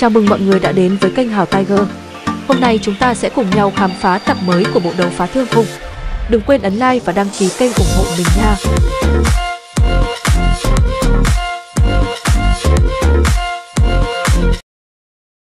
Chào mừng mọi người đã đến với kênh Hào Tiger. Hôm nay chúng ta sẽ cùng nhau khám phá tập mới của bộ đấu phá thương khung. Đừng quên ấn like và đăng ký kênh ủng hộ mình nha.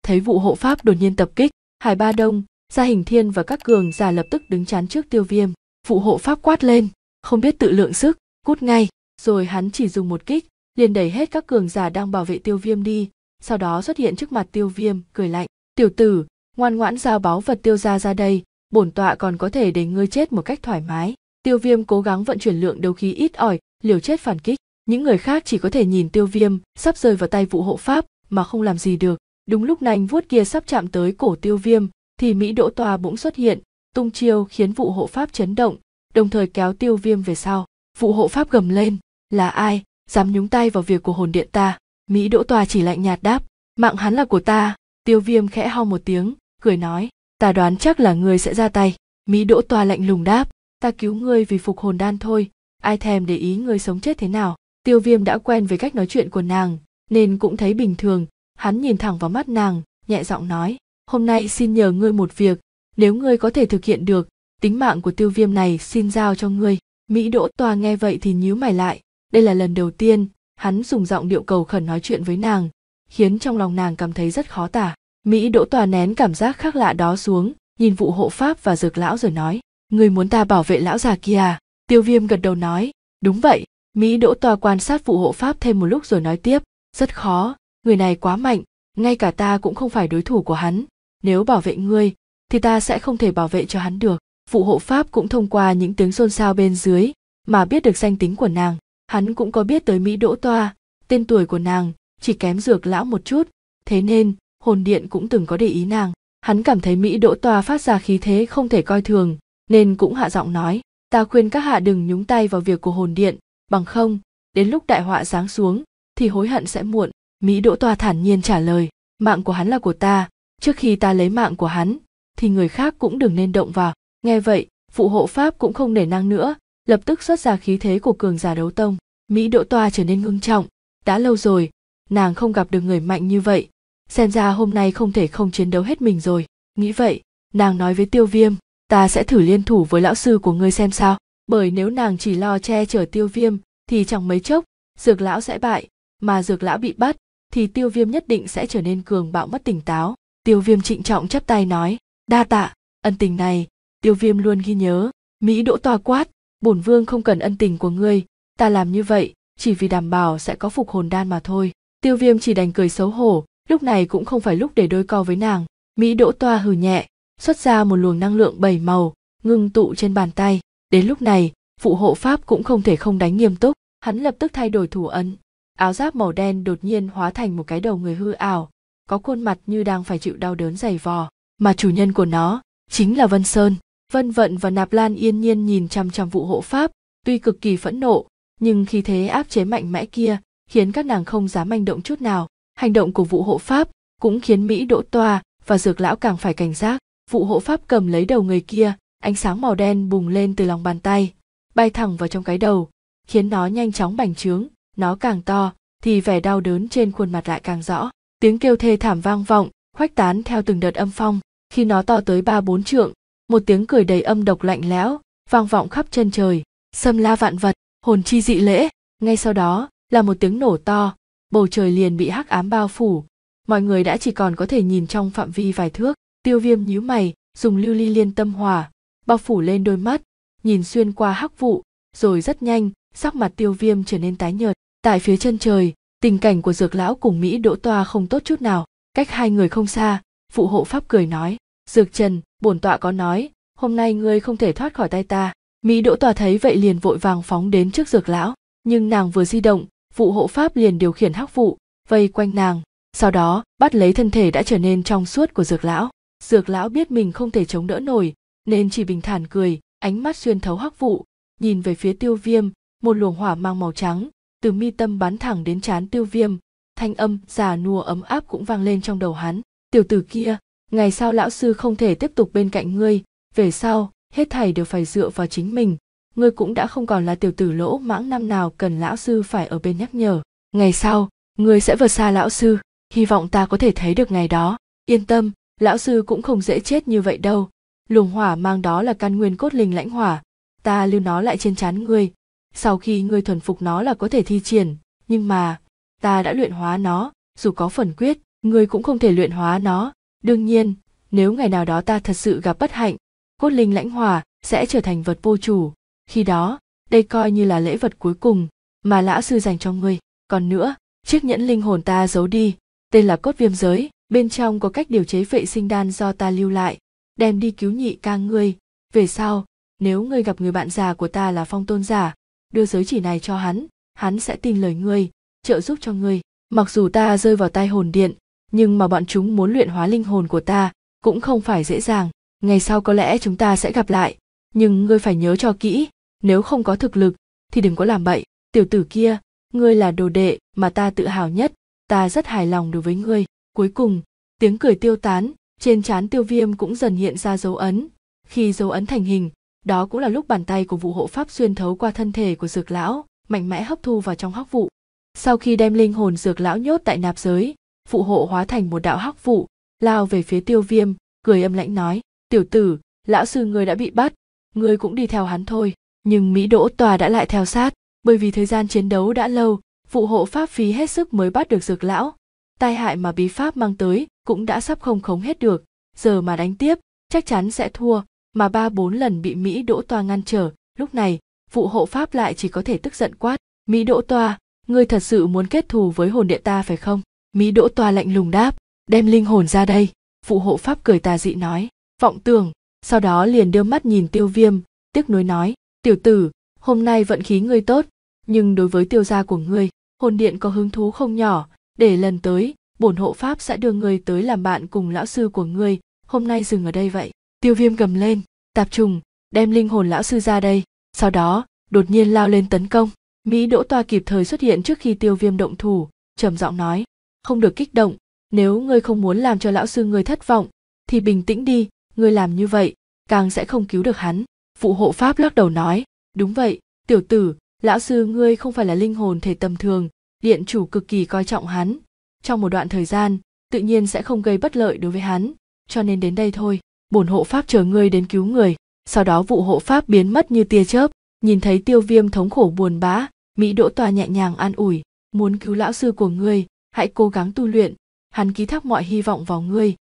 Thấy vụ hộ pháp đột nhiên tập kích, Hải Ba Đông, Gia Hình Thiên và các cường giả lập tức đứng chắn trước tiêu viêm. Vụ hộ pháp quát lên, không biết tự lượng sức, cút ngay. Rồi hắn chỉ dùng một kích, liền đẩy hết các cường giả đang bảo vệ tiêu viêm đi, sau đó xuất hiện trước mặt tiêu viêm cười lạnh tiểu tử ngoan ngoãn giao báu vật tiêu ra ra đây bổn tọa còn có thể để ngươi chết một cách thoải mái tiêu viêm cố gắng vận chuyển lượng đấu khí ít ỏi liều chết phản kích những người khác chỉ có thể nhìn tiêu viêm sắp rơi vào tay vụ hộ pháp mà không làm gì được đúng lúc nành vuốt kia sắp chạm tới cổ tiêu viêm thì mỹ đỗ toa bỗng xuất hiện tung chiêu khiến vụ hộ pháp chấn động đồng thời kéo tiêu viêm về sau vụ hộ pháp gầm lên là ai dám nhúng tay vào việc của hồn điện ta mỹ đỗ tòa chỉ lạnh nhạt đáp mạng hắn là của ta tiêu viêm khẽ ho một tiếng cười nói ta đoán chắc là người sẽ ra tay mỹ đỗ tòa lạnh lùng đáp ta cứu ngươi vì phục hồn đan thôi ai thèm để ý ngươi sống chết thế nào tiêu viêm đã quen với cách nói chuyện của nàng nên cũng thấy bình thường hắn nhìn thẳng vào mắt nàng nhẹ giọng nói hôm nay xin nhờ ngươi một việc nếu ngươi có thể thực hiện được tính mạng của tiêu viêm này xin giao cho ngươi mỹ đỗ tòa nghe vậy thì nhíu mày lại đây là lần đầu tiên hắn dùng giọng điệu cầu khẩn nói chuyện với nàng khiến trong lòng nàng cảm thấy rất khó tả mỹ đỗ tòa nén cảm giác khác lạ đó xuống nhìn vụ hộ pháp và dược lão rồi nói người muốn ta bảo vệ lão già kia à? tiêu viêm gật đầu nói đúng vậy mỹ đỗ tòa quan sát vụ hộ pháp thêm một lúc rồi nói tiếp rất khó người này quá mạnh ngay cả ta cũng không phải đối thủ của hắn nếu bảo vệ ngươi thì ta sẽ không thể bảo vệ cho hắn được vụ hộ pháp cũng thông qua những tiếng xôn xao bên dưới mà biết được danh tính của nàng hắn cũng có biết tới mỹ đỗ toa tên tuổi của nàng chỉ kém dược lão một chút thế nên hồn điện cũng từng có để ý nàng hắn cảm thấy mỹ đỗ toa phát ra khí thế không thể coi thường nên cũng hạ giọng nói ta khuyên các hạ đừng nhúng tay vào việc của hồn điện bằng không đến lúc đại họa giáng xuống thì hối hận sẽ muộn mỹ đỗ toa thản nhiên trả lời mạng của hắn là của ta trước khi ta lấy mạng của hắn thì người khác cũng đừng nên động vào nghe vậy phụ hộ pháp cũng không nể năng nữa lập tức xuất ra khí thế của cường giả đấu tông mỹ đỗ toa trở nên ngưng trọng đã lâu rồi nàng không gặp được người mạnh như vậy xem ra hôm nay không thể không chiến đấu hết mình rồi nghĩ vậy nàng nói với tiêu viêm ta sẽ thử liên thủ với lão sư của ngươi xem sao bởi nếu nàng chỉ lo che chở tiêu viêm thì chẳng mấy chốc dược lão sẽ bại mà dược lão bị bắt thì tiêu viêm nhất định sẽ trở nên cường bạo mất tỉnh táo tiêu viêm trịnh trọng chắp tay nói đa tạ ân tình này tiêu viêm luôn ghi nhớ mỹ đỗ toa quát bổn vương không cần ân tình của ngươi ta làm như vậy chỉ vì đảm bảo sẽ có phục hồn đan mà thôi tiêu viêm chỉ đành cười xấu hổ lúc này cũng không phải lúc để đôi co với nàng mỹ đỗ toa hừ nhẹ xuất ra một luồng năng lượng bảy màu ngưng tụ trên bàn tay đến lúc này phụ hộ pháp cũng không thể không đánh nghiêm túc hắn lập tức thay đổi thủ ấn áo giáp màu đen đột nhiên hóa thành một cái đầu người hư ảo có khuôn mặt như đang phải chịu đau đớn dày vò mà chủ nhân của nó chính là vân sơn Vân Vận và Nạp Lan yên nhiên nhìn chằm chằm vụ hộ pháp, tuy cực kỳ phẫn nộ, nhưng khi thế áp chế mạnh mẽ kia khiến các nàng không dám manh động chút nào. Hành động của vụ hộ pháp cũng khiến Mỹ Đỗ Toa và Dược Lão càng phải cảnh giác. Vụ hộ pháp cầm lấy đầu người kia, ánh sáng màu đen bùng lên từ lòng bàn tay, bay thẳng vào trong cái đầu, khiến nó nhanh chóng bành trướng, nó càng to thì vẻ đau đớn trên khuôn mặt lại càng rõ. Tiếng kêu thê thảm vang vọng, khoách tán theo từng đợt âm phong, khi nó to tới ba bốn trượng, một tiếng cười đầy âm độc lạnh lẽo vang vọng khắp chân trời sâm la vạn vật hồn chi dị lễ ngay sau đó là một tiếng nổ to bầu trời liền bị hắc ám bao phủ mọi người đã chỉ còn có thể nhìn trong phạm vi vài thước tiêu viêm nhíu mày dùng lưu ly liên tâm hòa bao phủ lên đôi mắt nhìn xuyên qua hắc vụ rồi rất nhanh sắc mặt tiêu viêm trở nên tái nhợt tại phía chân trời tình cảnh của dược lão cùng mỹ đỗ toa không tốt chút nào cách hai người không xa phụ hộ pháp cười nói dược trần bổn tọa có nói hôm nay ngươi không thể thoát khỏi tay ta mỹ đỗ tòa thấy vậy liền vội vàng phóng đến trước dược lão nhưng nàng vừa di động vụ hộ pháp liền điều khiển hắc vụ vây quanh nàng sau đó bắt lấy thân thể đã trở nên trong suốt của dược lão dược lão biết mình không thể chống đỡ nổi nên chỉ bình thản cười ánh mắt xuyên thấu hắc vụ nhìn về phía tiêu viêm một luồng hỏa mang màu trắng từ mi tâm bắn thẳng đến trán tiêu viêm thanh âm già nua ấm áp cũng vang lên trong đầu hắn tiểu tử kia ngày sau lão sư không thể tiếp tục bên cạnh ngươi về sau hết thảy đều phải dựa vào chính mình ngươi cũng đã không còn là tiểu tử lỗ mãng năm nào cần lão sư phải ở bên nhắc nhở ngày sau ngươi sẽ vượt xa lão sư hy vọng ta có thể thấy được ngày đó yên tâm lão sư cũng không dễ chết như vậy đâu luồng hỏa mang đó là căn nguyên cốt linh lãnh hỏa ta lưu nó lại trên trán ngươi sau khi ngươi thuần phục nó là có thể thi triển nhưng mà ta đã luyện hóa nó dù có phần quyết ngươi cũng không thể luyện hóa nó đương nhiên nếu ngày nào đó ta thật sự gặp bất hạnh cốt linh lãnh hòa sẽ trở thành vật vô chủ khi đó đây coi như là lễ vật cuối cùng mà lão sư dành cho ngươi còn nữa chiếc nhẫn linh hồn ta giấu đi tên là cốt viêm giới bên trong có cách điều chế vệ sinh đan do ta lưu lại đem đi cứu nhị ca ngươi về sau nếu ngươi gặp người bạn già của ta là phong tôn giả đưa giới chỉ này cho hắn hắn sẽ tin lời ngươi trợ giúp cho ngươi mặc dù ta rơi vào tay hồn điện nhưng mà bọn chúng muốn luyện hóa linh hồn của ta cũng không phải dễ dàng ngày sau có lẽ chúng ta sẽ gặp lại nhưng ngươi phải nhớ cho kỹ nếu không có thực lực thì đừng có làm bậy tiểu tử kia ngươi là đồ đệ mà ta tự hào nhất ta rất hài lòng đối với ngươi cuối cùng tiếng cười tiêu tán trên trán tiêu viêm cũng dần hiện ra dấu ấn khi dấu ấn thành hình đó cũng là lúc bàn tay của vụ hộ pháp xuyên thấu qua thân thể của dược lão mạnh mẽ hấp thu vào trong hóc vụ sau khi đem linh hồn dược lão nhốt tại nạp giới phụ hộ hóa thành một đạo hắc vụ lao về phía tiêu viêm cười âm lãnh nói tiểu tử lão sư người đã bị bắt người cũng đi theo hắn thôi nhưng mỹ đỗ tòa đã lại theo sát bởi vì thời gian chiến đấu đã lâu phụ hộ pháp phí hết sức mới bắt được dược lão tai hại mà bí pháp mang tới cũng đã sắp không khống hết được giờ mà đánh tiếp chắc chắn sẽ thua mà ba bốn lần bị mỹ đỗ toa ngăn trở lúc này phụ hộ pháp lại chỉ có thể tức giận quát mỹ đỗ toa ngươi thật sự muốn kết thù với hồn địa ta phải không Mỹ Đỗ Toa lạnh lùng đáp, đem linh hồn ra đây, phụ hộ pháp cười tà dị nói, vọng tưởng, sau đó liền đưa mắt nhìn tiêu viêm, tiếc nuối nói, tiểu tử, hôm nay vận khí ngươi tốt, nhưng đối với tiêu gia của ngươi, hồn điện có hứng thú không nhỏ, để lần tới, bổn hộ pháp sẽ đưa ngươi tới làm bạn cùng lão sư của ngươi, hôm nay dừng ở đây vậy. Tiêu viêm gầm lên, tạp trùng, đem linh hồn lão sư ra đây, sau đó, đột nhiên lao lên tấn công. Mỹ Đỗ Toa kịp thời xuất hiện trước khi tiêu viêm động thủ, trầm giọng nói, không được kích động nếu ngươi không muốn làm cho lão sư ngươi thất vọng thì bình tĩnh đi ngươi làm như vậy càng sẽ không cứu được hắn vụ hộ pháp lắc đầu nói đúng vậy tiểu tử lão sư ngươi không phải là linh hồn thể tầm thường điện chủ cực kỳ coi trọng hắn trong một đoạn thời gian tự nhiên sẽ không gây bất lợi đối với hắn cho nên đến đây thôi bổn hộ pháp chờ ngươi đến cứu người sau đó vụ hộ pháp biến mất như tia chớp nhìn thấy tiêu viêm thống khổ buồn bã mỹ đỗ toa nhẹ nhàng an ủi muốn cứu lão sư của ngươi hãy cố gắng tu luyện hắn ký thác mọi hy vọng vào ngươi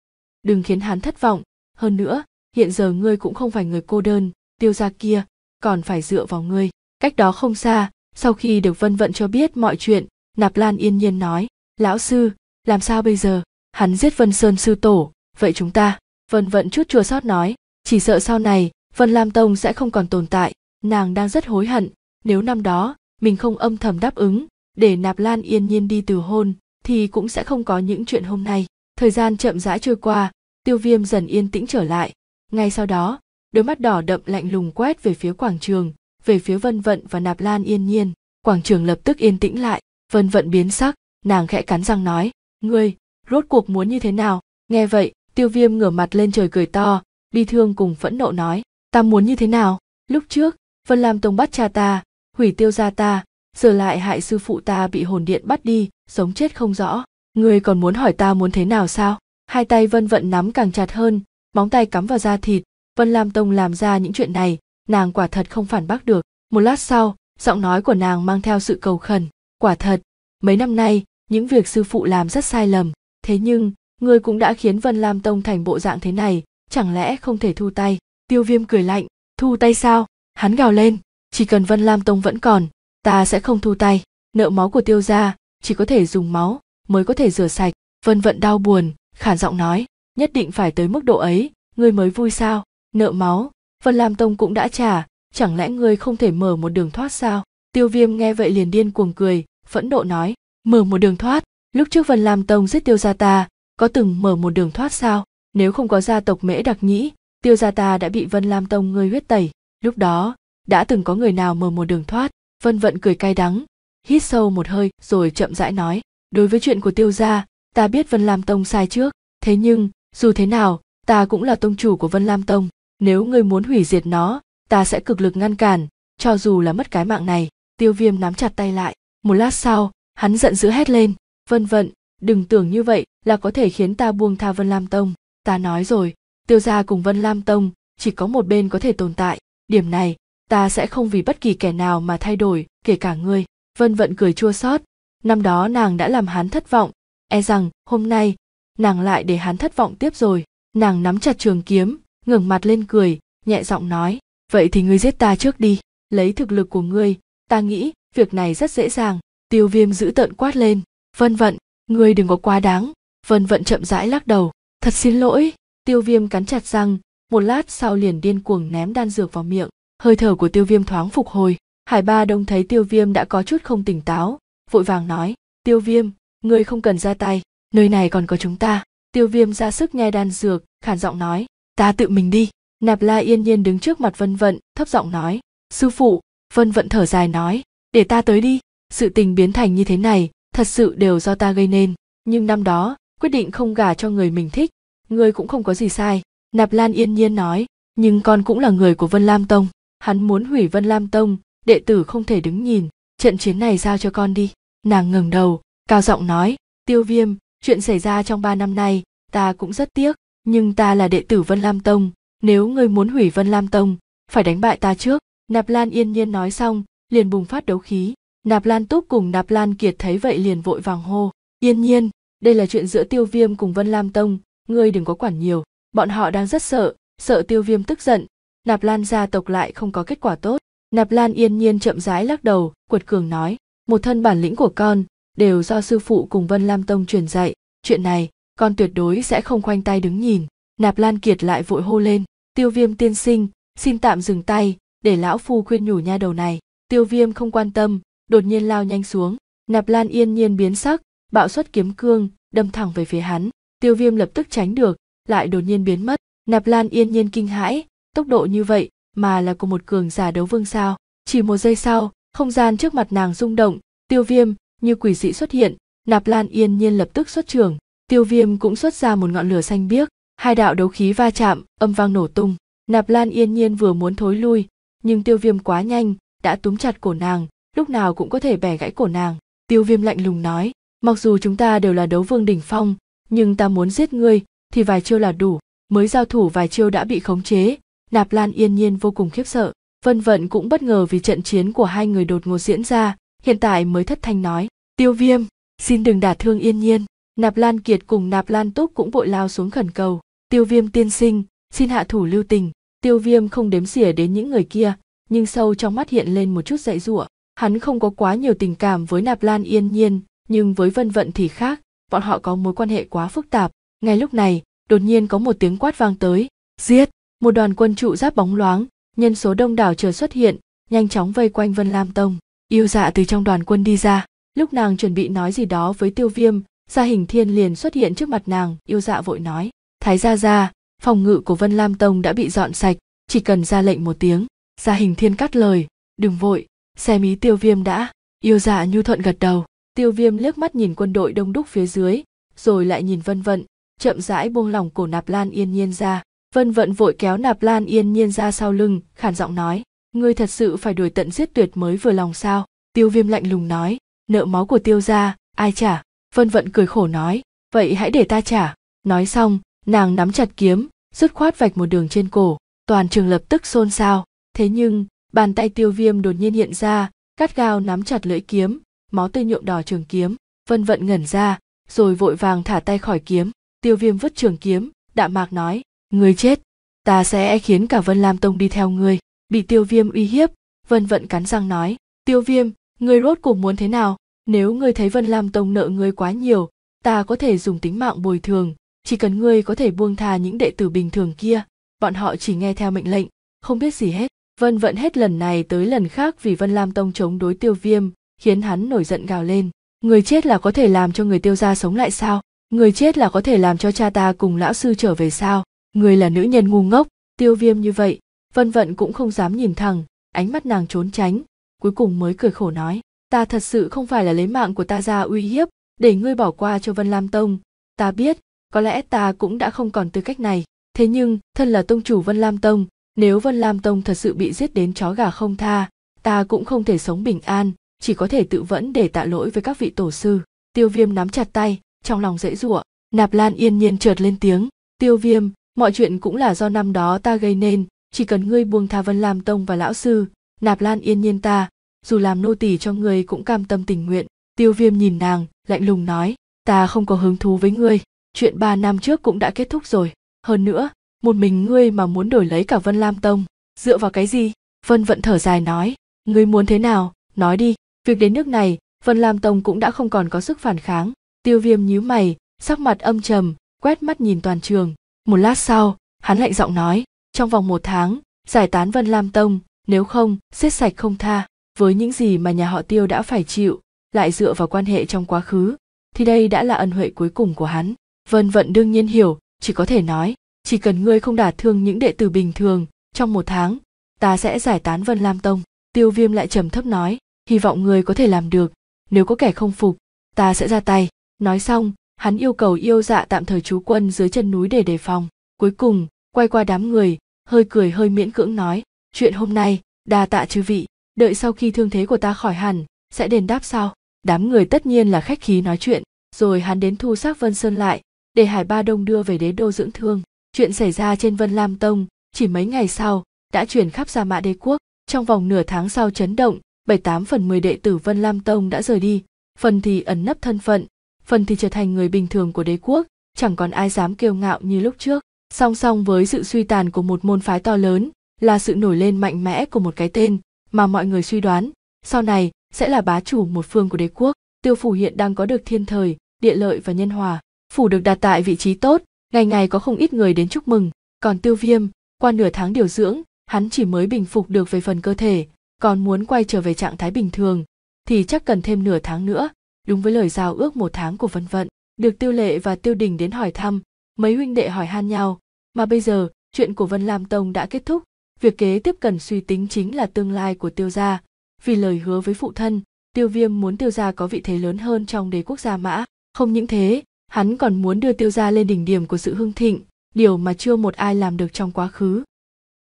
đừng khiến hắn thất vọng hơn nữa hiện giờ ngươi cũng không phải người cô đơn tiêu gia kia còn phải dựa vào ngươi cách đó không xa sau khi được vân vận cho biết mọi chuyện nạp lan yên nhiên nói lão sư làm sao bây giờ hắn giết vân sơn sư tổ vậy chúng ta vân vận chút chua sót nói chỉ sợ sau này vân lam tông sẽ không còn tồn tại nàng đang rất hối hận nếu năm đó mình không âm thầm đáp ứng để nạp lan yên nhiên đi từ hôn thì cũng sẽ không có những chuyện hôm nay thời gian chậm rãi trôi qua tiêu viêm dần yên tĩnh trở lại ngay sau đó đôi mắt đỏ đậm lạnh lùng quét về phía quảng trường về phía vân vận và nạp lan yên nhiên quảng trường lập tức yên tĩnh lại vân vận biến sắc nàng khẽ cắn răng nói ngươi rốt cuộc muốn như thế nào nghe vậy tiêu viêm ngửa mặt lên trời cười to bi thương cùng phẫn nộ nói ta muốn như thế nào lúc trước vân lam tông bắt cha ta hủy tiêu gia ta giờ lại hại sư phụ ta bị hồn điện bắt đi sống chết không rõ ngươi còn muốn hỏi ta muốn thế nào sao hai tay vân vận nắm càng chặt hơn móng tay cắm vào da thịt vân lam tông làm ra những chuyện này nàng quả thật không phản bác được một lát sau giọng nói của nàng mang theo sự cầu khẩn quả thật mấy năm nay những việc sư phụ làm rất sai lầm thế nhưng ngươi cũng đã khiến vân lam tông thành bộ dạng thế này chẳng lẽ không thể thu tay tiêu viêm cười lạnh thu tay sao hắn gào lên chỉ cần vân lam tông vẫn còn ta sẽ không thu tay nợ máu của tiêu gia chỉ có thể dùng máu mới có thể rửa sạch vân vận đau buồn khản giọng nói nhất định phải tới mức độ ấy ngươi mới vui sao nợ máu vân lam tông cũng đã trả chẳng lẽ ngươi không thể mở một đường thoát sao tiêu viêm nghe vậy liền điên cuồng cười phẫn nộ nói mở một đường thoát lúc trước vân lam tông giết tiêu gia ta có từng mở một đường thoát sao nếu không có gia tộc mễ đặc nhĩ tiêu gia ta đã bị vân lam tông ngươi huyết tẩy lúc đó đã từng có người nào mở một đường thoát vân vận cười cay đắng hít sâu một hơi rồi chậm rãi nói đối với chuyện của tiêu gia ta biết vân lam tông sai trước thế nhưng dù thế nào ta cũng là tông chủ của vân lam tông nếu ngươi muốn hủy diệt nó ta sẽ cực lực ngăn cản cho dù là mất cái mạng này tiêu viêm nắm chặt tay lại một lát sau hắn giận dữ hét lên vân vận đừng tưởng như vậy là có thể khiến ta buông tha vân lam tông ta nói rồi tiêu gia cùng vân lam tông chỉ có một bên có thể tồn tại điểm này ta sẽ không vì bất kỳ kẻ nào mà thay đổi kể cả ngươi vân vận cười chua xót năm đó nàng đã làm hắn thất vọng e rằng hôm nay nàng lại để hắn thất vọng tiếp rồi nàng nắm chặt trường kiếm ngẩng mặt lên cười nhẹ giọng nói vậy thì ngươi giết ta trước đi lấy thực lực của ngươi ta nghĩ việc này rất dễ dàng tiêu viêm giữ tợn quát lên vân vận ngươi đừng có quá đáng vân vận chậm rãi lắc đầu thật xin lỗi tiêu viêm cắn chặt răng một lát sau liền điên cuồng ném đan dược vào miệng hơi thở của tiêu viêm thoáng phục hồi hải ba đông thấy tiêu viêm đã có chút không tỉnh táo vội vàng nói tiêu viêm ngươi không cần ra tay nơi này còn có chúng ta tiêu viêm ra sức nhai đan dược khản giọng nói ta tự mình đi nạp la yên nhiên đứng trước mặt vân vận thấp giọng nói sư phụ vân vận thở dài nói để ta tới đi sự tình biến thành như thế này thật sự đều do ta gây nên nhưng năm đó quyết định không gả cho người mình thích ngươi cũng không có gì sai nạp lan yên nhiên nói nhưng con cũng là người của vân lam tông hắn muốn hủy vân lam tông đệ tử không thể đứng nhìn trận chiến này giao cho con đi nàng ngẩng đầu cao giọng nói tiêu viêm chuyện xảy ra trong ba năm nay ta cũng rất tiếc nhưng ta là đệ tử vân lam tông nếu ngươi muốn hủy vân lam tông phải đánh bại ta trước nạp lan yên nhiên nói xong liền bùng phát đấu khí nạp lan túc cùng nạp lan kiệt thấy vậy liền vội vàng hô yên nhiên đây là chuyện giữa tiêu viêm cùng vân lam tông ngươi đừng có quản nhiều bọn họ đang rất sợ sợ tiêu viêm tức giận nạp lan gia tộc lại không có kết quả tốt nạp lan yên nhiên chậm rãi lắc đầu quật cường nói một thân bản lĩnh của con đều do sư phụ cùng vân lam tông truyền dạy chuyện này con tuyệt đối sẽ không khoanh tay đứng nhìn nạp lan kiệt lại vội hô lên tiêu viêm tiên sinh xin tạm dừng tay để lão phu khuyên nhủ nha đầu này tiêu viêm không quan tâm đột nhiên lao nhanh xuống nạp lan yên nhiên biến sắc bạo xuất kiếm cương đâm thẳng về phía hắn tiêu viêm lập tức tránh được lại đột nhiên biến mất nạp lan yên nhiên kinh hãi tốc độ như vậy mà là của một cường giả đấu vương sao chỉ một giây sau không gian trước mặt nàng rung động tiêu viêm như quỷ dị xuất hiện nạp lan yên nhiên lập tức xuất trường tiêu viêm cũng xuất ra một ngọn lửa xanh biếc hai đạo đấu khí va chạm âm vang nổ tung nạp lan yên nhiên vừa muốn thối lui nhưng tiêu viêm quá nhanh đã túm chặt cổ nàng lúc nào cũng có thể bẻ gãy cổ nàng tiêu viêm lạnh lùng nói mặc dù chúng ta đều là đấu vương đỉnh phong nhưng ta muốn giết ngươi thì vài chiêu là đủ mới giao thủ vài chiêu đã bị khống chế Nạp Lan yên nhiên vô cùng khiếp sợ, Vân Vận cũng bất ngờ vì trận chiến của hai người đột ngột diễn ra, hiện tại mới thất thanh nói, tiêu viêm, xin đừng đả thương yên nhiên. Nạp Lan Kiệt cùng Nạp Lan Túc cũng vội lao xuống khẩn cầu, tiêu viêm tiên sinh, xin hạ thủ lưu tình, tiêu viêm không đếm xỉa đến những người kia, nhưng sâu trong mắt hiện lên một chút dạy giụa. Hắn không có quá nhiều tình cảm với Nạp Lan yên nhiên, nhưng với Vân Vận thì khác, bọn họ có mối quan hệ quá phức tạp. Ngay lúc này, đột nhiên có một tiếng quát vang tới, giết! một đoàn quân trụ giáp bóng loáng nhân số đông đảo chờ xuất hiện nhanh chóng vây quanh vân lam tông yêu dạ từ trong đoàn quân đi ra lúc nàng chuẩn bị nói gì đó với tiêu viêm gia hình thiên liền xuất hiện trước mặt nàng yêu dạ vội nói thái gia gia phòng ngự của vân lam tông đã bị dọn sạch chỉ cần ra lệnh một tiếng gia hình thiên cắt lời đừng vội xem ý tiêu viêm đã yêu dạ nhu thuận gật đầu tiêu viêm liếc mắt nhìn quân đội đông đúc phía dưới rồi lại nhìn vân vận chậm rãi buông lỏng cổ nạp lan yên nhiên ra Vân Vận vội kéo Nạp Lan Yên Nhiên ra sau lưng, khàn giọng nói, ngươi thật sự phải đuổi tận giết tuyệt mới vừa lòng sao? Tiêu Viêm lạnh lùng nói, nợ máu của Tiêu gia, ai trả? Vân Vận cười khổ nói, vậy hãy để ta trả. Nói xong, nàng nắm chặt kiếm, dứt khoát vạch một đường trên cổ, toàn trường lập tức xôn xao. Thế nhưng, bàn tay Tiêu Viêm đột nhiên hiện ra, cắt gao nắm chặt lưỡi kiếm, máu tươi nhuộm đỏ trường kiếm. Vân Vận ngẩn ra, rồi vội vàng thả tay khỏi kiếm. Tiêu Viêm vứt trường kiếm, đạm mạc nói, Ngươi chết ta sẽ khiến cả vân lam tông đi theo ngươi bị tiêu viêm uy hiếp vân vận cắn răng nói tiêu viêm ngươi rốt cuộc muốn thế nào nếu ngươi thấy vân lam tông nợ ngươi quá nhiều ta có thể dùng tính mạng bồi thường chỉ cần ngươi có thể buông tha những đệ tử bình thường kia bọn họ chỉ nghe theo mệnh lệnh không biết gì hết vân vận hết lần này tới lần khác vì vân lam tông chống đối tiêu viêm khiến hắn nổi giận gào lên người chết là có thể làm cho người tiêu gia sống lại sao người chết là có thể làm cho cha ta cùng lão sư trở về sao người là nữ nhân ngu ngốc tiêu viêm như vậy vân vận cũng không dám nhìn thẳng ánh mắt nàng trốn tránh cuối cùng mới cười khổ nói ta thật sự không phải là lấy mạng của ta ra uy hiếp để ngươi bỏ qua cho vân lam tông ta biết có lẽ ta cũng đã không còn tư cách này thế nhưng thân là tông chủ vân lam tông nếu vân lam tông thật sự bị giết đến chó gà không tha ta cũng không thể sống bình an chỉ có thể tự vẫn để tạ lỗi với các vị tổ sư tiêu viêm nắm chặt tay trong lòng dễ dụa nạp lan yên nhiên trượt lên tiếng tiêu viêm mọi chuyện cũng là do năm đó ta gây nên chỉ cần ngươi buông tha vân lam tông và lão sư nạp lan yên nhiên ta dù làm nô tỳ cho ngươi cũng cam tâm tình nguyện tiêu viêm nhìn nàng lạnh lùng nói ta không có hứng thú với ngươi chuyện ba năm trước cũng đã kết thúc rồi hơn nữa một mình ngươi mà muốn đổi lấy cả vân lam tông dựa vào cái gì vân vẫn thở dài nói ngươi muốn thế nào nói đi việc đến nước này vân lam tông cũng đã không còn có sức phản kháng tiêu viêm nhíu mày sắc mặt âm trầm quét mắt nhìn toàn trường một lát sau hắn lạnh giọng nói trong vòng một tháng giải tán vân lam tông nếu không giết sạch không tha với những gì mà nhà họ tiêu đã phải chịu lại dựa vào quan hệ trong quá khứ thì đây đã là ân huệ cuối cùng của hắn vân vận đương nhiên hiểu chỉ có thể nói chỉ cần ngươi không đả thương những đệ tử bình thường trong một tháng ta sẽ giải tán vân lam tông tiêu viêm lại trầm thấp nói hy vọng ngươi có thể làm được nếu có kẻ không phục ta sẽ ra tay nói xong hắn yêu cầu yêu dạ tạm thời trú quân dưới chân núi để đề phòng cuối cùng quay qua đám người hơi cười hơi miễn cưỡng nói chuyện hôm nay đa tạ chư vị đợi sau khi thương thế của ta khỏi hẳn sẽ đền đáp sau đám người tất nhiên là khách khí nói chuyện rồi hắn đến thu xác vân sơn lại để hải ba đông đưa về đế đô dưỡng thương chuyện xảy ra trên vân lam tông chỉ mấy ngày sau đã chuyển khắp gia mã đế quốc trong vòng nửa tháng sau chấn động bảy tám phần mười đệ tử vân lam tông đã rời đi phần thì ẩn nấp thân phận phần thì trở thành người bình thường của đế quốc chẳng còn ai dám kiêu ngạo như lúc trước song song với sự suy tàn của một môn phái to lớn là sự nổi lên mạnh mẽ của một cái tên mà mọi người suy đoán sau này sẽ là bá chủ một phương của đế quốc tiêu phủ hiện đang có được thiên thời địa lợi và nhân hòa phủ được đặt tại vị trí tốt ngày ngày có không ít người đến chúc mừng còn tiêu viêm qua nửa tháng điều dưỡng hắn chỉ mới bình phục được về phần cơ thể còn muốn quay trở về trạng thái bình thường thì chắc cần thêm nửa tháng nữa đúng với lời giao ước một tháng của vân vận được tiêu lệ và tiêu đình đến hỏi thăm mấy huynh đệ hỏi han nhau mà bây giờ chuyện của vân lam tông đã kết thúc việc kế tiếp cần suy tính chính là tương lai của tiêu gia vì lời hứa với phụ thân tiêu viêm muốn tiêu gia có vị thế lớn hơn trong đế quốc gia mã không những thế hắn còn muốn đưa tiêu gia lên đỉnh điểm của sự hưng thịnh điều mà chưa một ai làm được trong quá khứ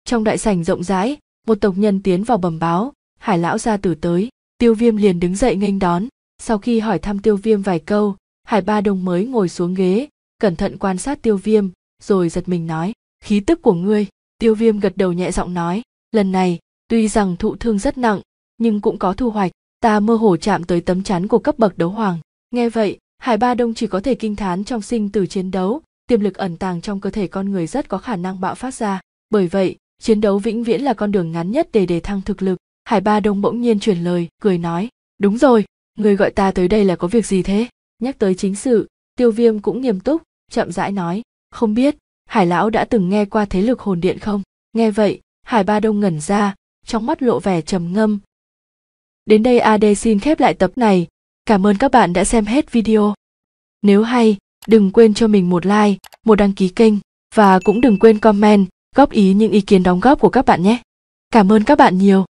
trong đại sảnh rộng rãi một tộc nhân tiến vào bẩm báo hải lão gia tử tới tiêu viêm liền đứng dậy nghênh đón sau khi hỏi thăm tiêu viêm vài câu hải ba đông mới ngồi xuống ghế cẩn thận quan sát tiêu viêm rồi giật mình nói khí tức của ngươi tiêu viêm gật đầu nhẹ giọng nói lần này tuy rằng thụ thương rất nặng nhưng cũng có thu hoạch ta mơ hồ chạm tới tấm chắn của cấp bậc đấu hoàng nghe vậy hải ba đông chỉ có thể kinh thán trong sinh từ chiến đấu tiềm lực ẩn tàng trong cơ thể con người rất có khả năng bạo phát ra bởi vậy chiến đấu vĩnh viễn là con đường ngắn nhất để đề thăng thực lực hải ba đông bỗng nhiên chuyển lời cười nói đúng rồi người gọi ta tới đây là có việc gì thế nhắc tới chính sự tiêu viêm cũng nghiêm túc chậm rãi nói không biết hải lão đã từng nghe qua thế lực hồn điện không nghe vậy hải ba đông ngẩn ra trong mắt lộ vẻ trầm ngâm đến đây ad xin khép lại tập này cảm ơn các bạn đã xem hết video nếu hay đừng quên cho mình một like một đăng ký kênh và cũng đừng quên comment góp ý những ý kiến đóng góp của các bạn nhé cảm ơn các bạn nhiều